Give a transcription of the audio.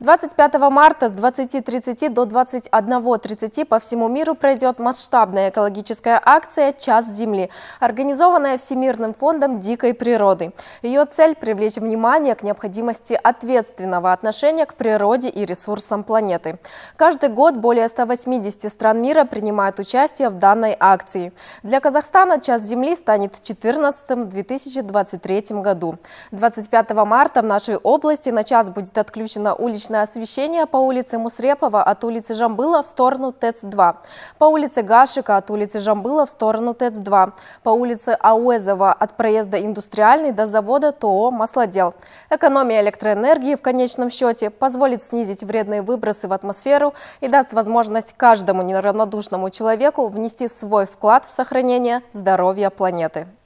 25 марта с 20.30 до 21.30 по всему миру пройдет масштабная экологическая акция «Час Земли», организованная Всемирным фондом дикой природы. Ее цель – привлечь внимание к необходимости ответственного отношения к природе и ресурсам планеты. Каждый год более 180 стран мира принимают участие в данной акции. Для Казахстана «Час Земли» станет 14 в 2023 году. 25 марта в нашей области на час будет отключена уличная уличное освещение по улице Мусрепова от улицы Жамбыла в сторону ТЭЦ-2, по улице Гашика от улицы Жамбыла в сторону ТЭЦ-2, по улице Ауэзова от проезда Индустриальный до завода ТОО «Маслодел». Экономия электроэнергии в конечном счете позволит снизить вредные выбросы в атмосферу и даст возможность каждому неравнодушному человеку внести свой вклад в сохранение здоровья планеты.